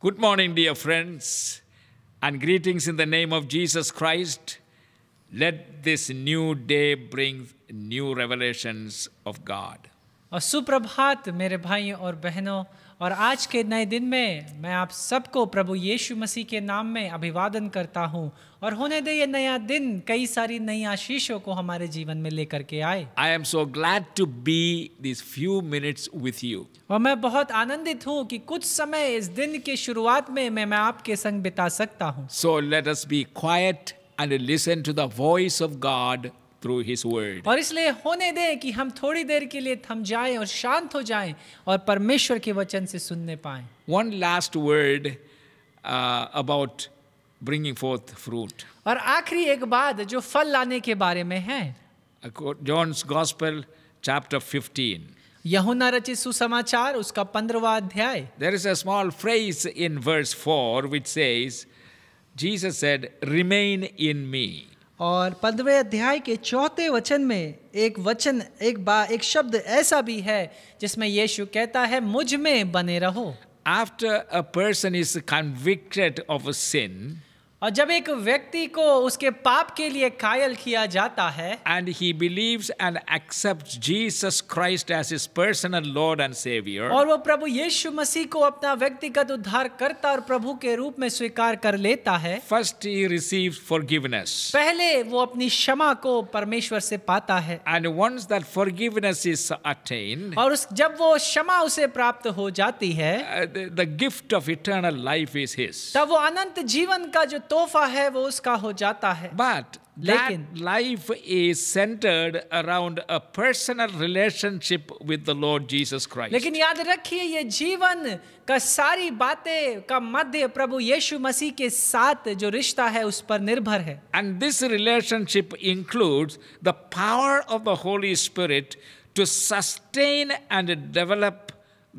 Good morning, dear friends, and greetings in the name of Jesus Christ. Let this new day bring new revelations of God. और सुप्रभात मेरे भाइयों और और आज के नए दिन में मैं आप सबको प्रभु यीशु मसीह के नाम में अभिवादन करता हूँ और होने दे ये नया दिन कई सारी नई आशीषों को हमारे जीवन में लेकर के आए I am so glad to be this few minutes with you और मैं बहुत आनंदित हूँ कि कुछ समय इस दिन के शुरुआत में मैं मैं आपके संग बिता सकता हूँ so let us be quiet and listen to the voice of God through his word. और इसलिए होने दें कि हम थोड़ी देर के लिए थम जाएं और शांत हो जाएं और परमेश्वर के वचन से सुनने पाएं. One last word uh, about bringing forth fruit. और आखिरी एक बात जो फल लाने के बारे में है. John's Gospel chapter 15. यहुना रचित सुसमाचार उसका पंद्रवा अध्याय there is a small phrase in verse four which says Jesus said remain in me और पंद्रहवें अध्याय के चौथे वचन में एक वचन एक बा एक शब्द ऐसा भी है जिसमें यीशु कहता है मुझ में बने रहो after a person is convicted of a sin और जब एक व्यक्ति को उसके पाप के लिए कायल किया जाता है and he believes and accept Jesus Christ as his personal Lord and saviour और वो प्रभु यीशु मसीह को अपना व्यक्तिगत उद्धार करता और प्रभु के रूप में स्वीकार कर लेता है फर्स्ट ही रिसीव्स फॉरगिवनेस पहले वो अपनी क्षमा को परमेश्वर से पाता है and once that forgiveness is attained और उस जब वो क्षमा उसे प्राप्त हो जाती है the gift of eternal life is his तब वो अनंत जीवन का जो तोहफा है वो उसका हो जाता है बट लेकिन life is centred around a personal relationship with the Lord Jesus Christ लेकिन याद रखिए ये जीवन का सारी बातें का मध्य प्रभु यीशु मसीह के साथ जो रिश्ता है उस पर निर्भर है and this relationship includes the power of the Holy Spirit to sustain and develop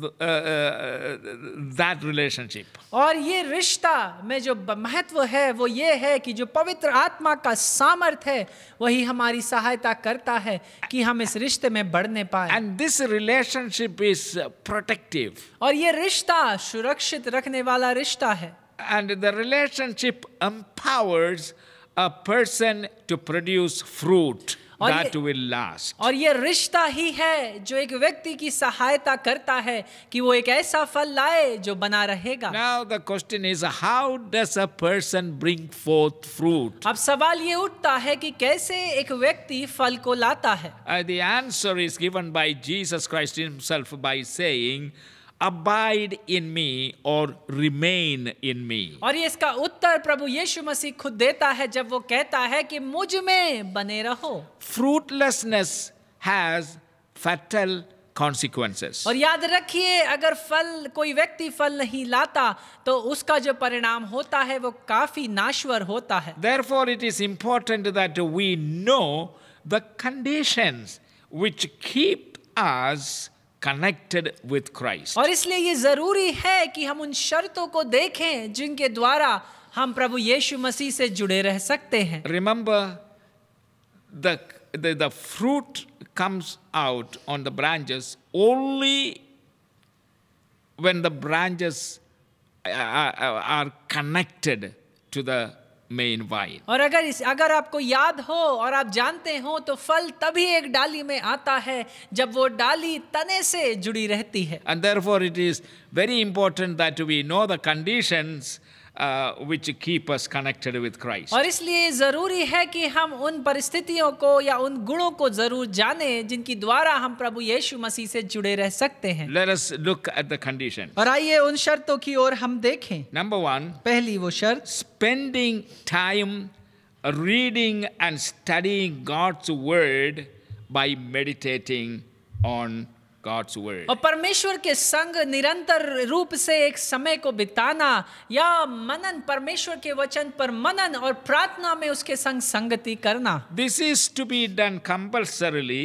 that relationship और ये रिश्ता में जो महत्व है वो ये है कि जो पवित्र आत्मा का सामर्थ है वही हमारी सहायता करता है कि हम इस रिश्ते में बढ़ने पाए and this relationship is protective और ये रिश्ता सुरक्षित रखने वाला रिश्ता है and the relationship empowers a person to produce fruit that will last. और ये रिश्ता ही है जो एक व्यक्ति की सहायता करता है कि वो एक ऐसा फल लाए जो बना रहेगा Now the question is how does a person bring forth fruit? अब सवाल ये उठता है कि कैसे एक व्यक्ति फल को लाता है? Uh, the answer is given by Jesus Christ himself by saying abide in me और रिमेन इन मी और ये इसका उत्तर प्रभु यीशु मसीह खुद देता है जब वो कहता है कि मुझ में बने रहो फ्रूटलेसनेस हैज फैटल कॉन्सिक्वेंसेस और याद रखिए अगर फल कोई व्यक्ति फल नहीं लाता तो उसका जो परिणाम होता है वो काफी नाश्वर होता है therefore it is important that we know the conditions which keep us connected with Christ. और इसलिए ये जरूरी है कि हम उन शर्तों को देखें जिनके द्वारा हम प्रभु यीशु मसीह से जुड़े रह सकते हैं Remember the the, the fruit comes out on the branches only when the branches are, are connected to the में वाइन और अगर इस अगर आपको याद हो और आप जानते हो तो फल तभी एक डाली में आता है जब वो डाली तने से जुड़ी रहती है and therefore it is very important that we know the conditions which keep us connected with Christ. और इसलिए जरूरी है कि हम उन परिस्थितियों को या उन गुणों को जरूर जानें जिनकी द्वारा हम प्रभु यीशु मसीह से जुड़े रह सकते हैं. Let us look at the condition. और आइए उन शर्तों की ओर हम देखें. Number one. पहली वो शर्त. Spending time reading and studying God's word by meditating on God's word. और परमेश्वर के संग निरंतर रूप से एक समय को बिताना या मनन परमेश्वर के वचन पर मनन और प्रार्थना में उसके संग संगति करना is to be done compulsorily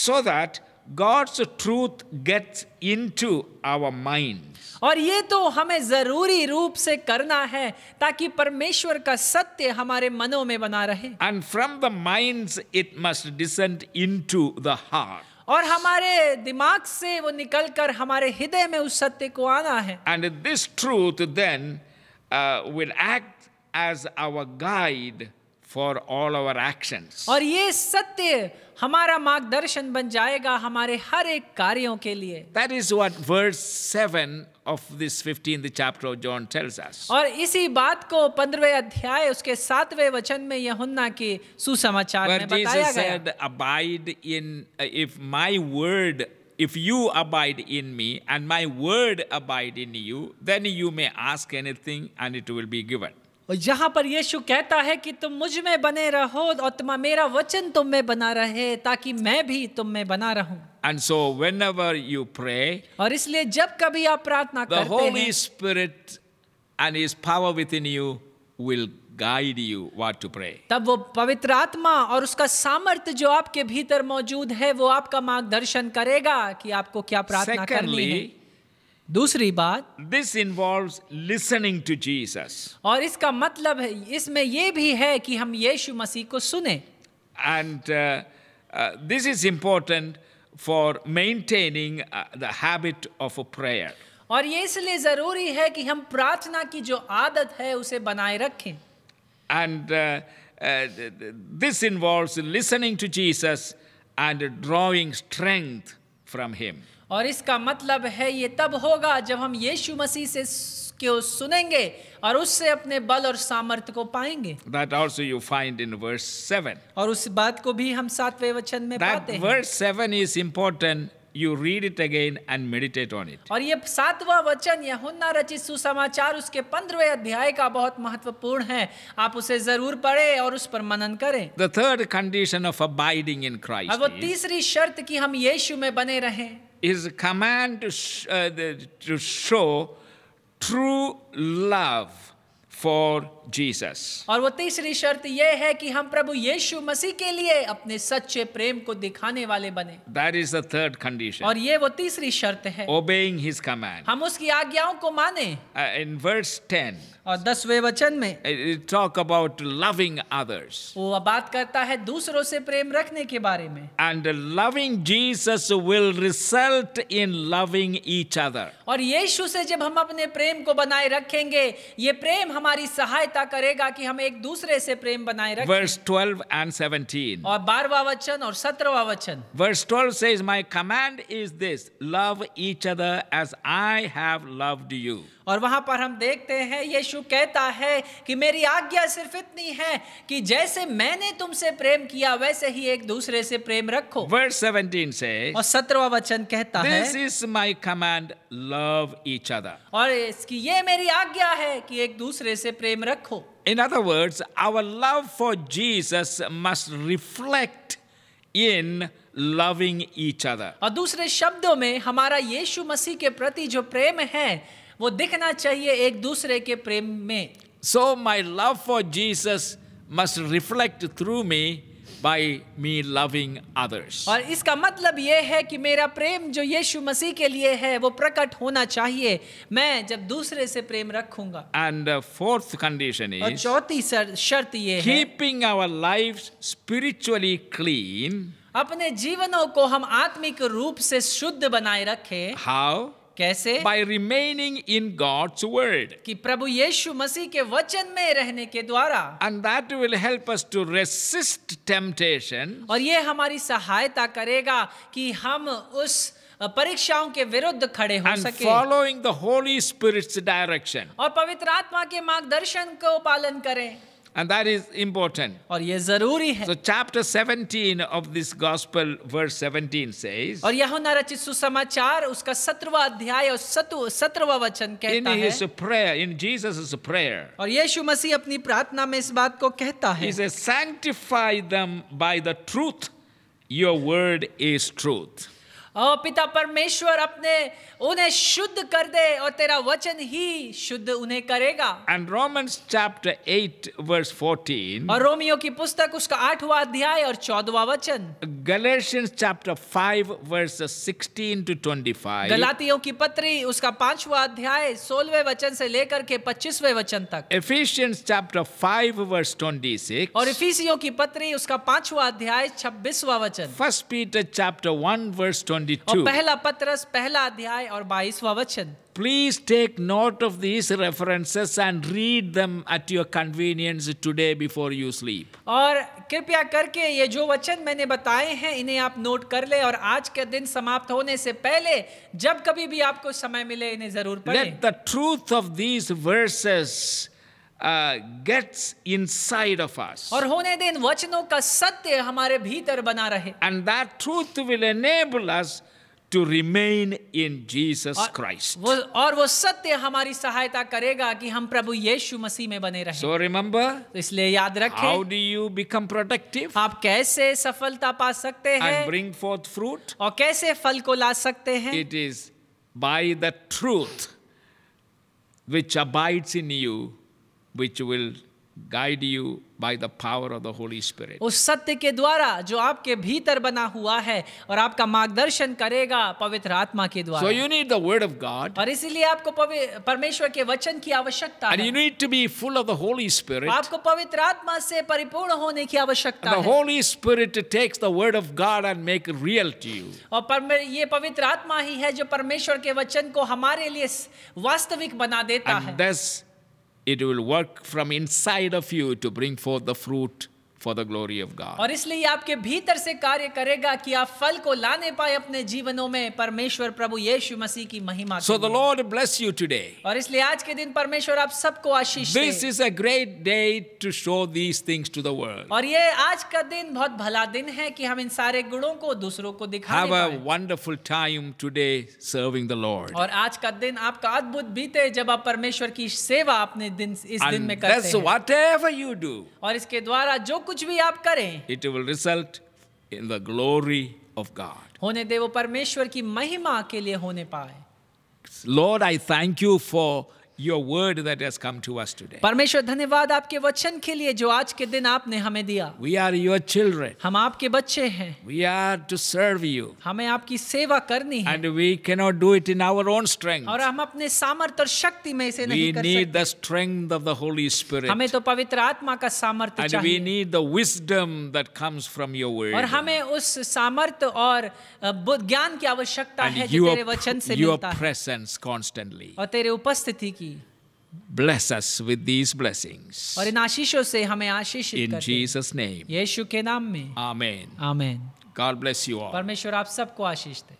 so that God's truth gets into our mind और ये तो हमें जरूरी रूप से करना है ताकि परमेश्वर का सत्य हमारे मनों में बना रहे and from the mind it must descend to the heart और हमारे दिमाग से वो निकलकर हमारे हृदय में उस सत्य को आना है and this truth then will act as our guide for all our actions और ये सत्य हमारा मार्गदर्शन बन जाएगा हमारे हर एक कार्यों के लिए that is what verse 7 of this 15th chapter of John tells us. और इसी बात को 15वें अध्याय उसके 7वें वचन में यूहन्ना के सुसमाचार में बताया Jesus गया। said, abide in if my word if you abide in me and my word abide in you then you may ask anything and it will be given. और यहाँ पर यीशु कहता है कि तुम मुझ में बने रहो और तुम्हारा मेरा वचन तुम में बना रहे ताकि मैं भी तुम में बना रहूं so whenever you pray और इसलिए जब कभी आप प्रार्थना करते Holy Spirit and his power His in you will guide you what to pray. तब वो पवित्र आत्मा और उसका सामर्थ्य जो आपके भीतर मौजूद है वो आपका मार्गदर्शन करेगा कि आपको क्या प्रार्थना करनी है। दूसरी बात this involve listening to Jesus और इसका मतलब है इसमें यह भी है कि हम यीशु मसीह को सुने and this is important for maintaining the habit of a prayer और ये इसलिए जरूरी है कि हम प्रार्थना की जो आदत है उसे बनाए रखें and this involve listening to Jesus and drawing strength from him और इसका मतलब है ये तब होगा जब हम यीशु मसीह से को सुनेंगे और उससे अपने बल और सामर्थ्य को पाएंगे That also you find in verse 7. और उस बात को भी हम सातवें वचन में That पाते हैं। verse 7 is important. You read it again and meditate on it. और ये सातवां वचन यहुन्ना रचित सुसमाचार उसके पंद्रहवें अध्याय का बहुत महत्वपूर्ण है आप उसे जरूर पढ़ें और उस पर मनन करें The third condition of abiding in Christ. अब वो तीसरी शर्त कि हम यीशु में बने रहें is a command to, uh, to show true love for Jesus. और वो तीसरी शर्त ये है कि हम प्रभु यीशु मसीह के लिए अपने सच्चे प्रेम को दिखाने वाले बने That is the third condition. और ये वो तीसरी शर्त है Obeying his command. हम उसकी आज्ञाओं को माने uh, In verse 10. और दसवें वचन में टॉक अबाउट लविंग अदर्स वो बात करता है दूसरों से प्रेम रखने के बारे में and loving Jesus will result in loving each other और यीशु से जब हम अपने प्रेम को बनाए रखेंगे ये प्रेम हमारी सहायता सहायता करेगा कि हम एक दूसरे से प्रेम बनाए रखें वर्स 12 एंड 17 और 12वां वचन और 17वां वचन verse 12 says my command is this love each other as I have loved you और वहां पर हम देखते हैं यीशु कहता है कि मेरी आज्ञा सिर्फ इतनी है कि जैसे मैंने तुमसे प्रेम किया वैसे ही एक दूसरे से प्रेम रखो वर्स 17 से और 17वां वचन कहता this है this is my command love each other और इसकी ये मेरी आज्ञा है कि एक दूसरे से प्रेम रखो रखो In other words, our love for Jesus must reflect in loving each other. और दूसरे शब्दों में हमारा यीशु मसीह के प्रति जो प्रेम है वो दिखना चाहिए एक दूसरे के प्रेम में So my love for Jesus must reflect through me by me loving others. और इसका मतलब ये है कि मेरा प्रेम जो यीशु मसीह के लिए है वो प्रकट होना चाहिए मैं जब दूसरे से प्रेम रखूंगा And the fourth condition is और चौथी शर्त ये है keeping our lives spiritually clean अपने जीवनों को हम आत्मिक रूप से शुद्ध बनाए रखें हाउ कैसे by remaining in God's word कि प्रभु यीशु मसीह के वचन में रहने के द्वारा and that will help us to resist temptation और ये हमारी सहायता करेगा कि हम उस परीक्षाओं के विरुद्ध खड़े हो And सके following the Holy Spirit's direction और पवित्र आत्मा के मार्गदर्शन को पालन करें And that is important. और ये जरूरी है. So chapter 17 of this gospel verse 17 says. और उसका और कहता है. In his prayer, in Jesus's prayer. और यीशु मसीह अपनी प्रार्थना में इस बात को कहता है. He says sanctify them by the truth. Your word is truth. ओ पिता परमेश्वर अपने उन्हें शुद्ध कर दे और तेरा वचन ही शुद्ध उन्हें करेगा एंड रोमन्स चैप्टर 8 वर्स 14 और रोमियो की पुस्तक उसका आठवां अध्याय और चौदवा वचन गलेशियंस चैप्टर 5 वर्स 16 टू 25 गलातियों की पत्री उसका पांचवा अध्याय 16वें वचन से लेकर के 25वें वचन तक एफिशियंस चैप्टर 5 वर्स 26 और इफिसियों की पत्री उसका पांचवा अध्याय 26वां वचन फर्स्ट पीटर चैप्टर 1 वर्स 20 22 और patras पत्रस adhyay aur और 22वां वचन Please take note of these references and read them at your convenience today before you sleep. aur kripya karke ye jo vachan maine bataye hain inhe aap note kar le aur aaj ke din samapt hone se pehle jab kabhi bhi aapko samay mile inhe zarur padhe Let the truth of these verses gets inside of us और होने दिन वचनों का सत्य हमारे भीतर बना रहे and that truth will enable us to remain in Jesus Christ और वो सत्य हमारी सहायता करेगा कि हम प्रभु यीशु मसीह में बने रहे सो रिमेम्बर इसलिए याद रखें how do you become protective आप कैसे सफलता पा सकते हैं एंड ब्रिंग फोर्थ फ्रूट और कैसे फल को ला सकते हैं it is by the truth which abides in you which will guide you by the power of the Holy Spirit. us satya ke dwara jo aapke bhitar bana hua hai aur aapka margdarshan karega pavitra atma ke dwara So you need the word of God. और isliye aapko parmeshwar ke vachan ki आवश्यकता hai And you need to be full of the Holy Spirit. aapko pavitra atma se paripurn hone ki आवश्यकता hai The Holy Spirit takes the word of God and make it real to you. और ye pavitra atma hi hai jo parmeshwar ke vachan ko hamare liye vastavik bana deta hai And this It will work from inside of you to bring forth the fruit for the glory of God और इसलिए आपके भीतर से कार्य करेगा कि आप फल को लाने पाए अपने जीवनों में परमेश्वर प्रभु यीशु मसीह की महिमा so the Lord bless you today और इसलिए आज के दिन परमेश्वर आप सबको आशीष this is a great day to show these things to the world और ये आज का दिन बहुत भला दिन है कि हम इन सारे गुणों को दूसरों को दिखा have a wonderful time today serving the Lord और आज का दिन आपका अद्भुत बीते जब आप परमेश्वर की सेवा अपने दिन इस And दिन में करते हैं व्हाटएवर यू डू और इसके द्वारा जो कुछ कुछ भी आप करें it will result in the glory of God होने दे वो परमेश्वर की महिमा के लिए होने पाए Lord I thank you for your word that has come to us today. परमेश्वर धन्यवाद आपके वचन के लिए जो आज के दिन आपने हमें दिया We are your children. हम आपके बच्चे हैं We are to serve you. हमें आपकी सेवा करनी है And we cannot do it in our own strength. और हम अपने सामर्थ्य और शक्ति में इसे नहीं कर सकते. We need the strength of the Holy Spirit. हमें तो पवित्र आत्मा का सामर्थ्य चाहिए. And we need the wisdom that comes from your word. और हमें उस सामर्थ्य और ज्ञान की आवश्यकता है जो तेरे वचन से मिलता है. And your presence constantly. और तेरे उपस्थिति की bless us with these blessings. और इन आशीषों से हमें आशीषित In Jesus name. यीशु के नाम में. Amen. Amen. God bless you all. परमेश्वर आप सबको आशीष दे.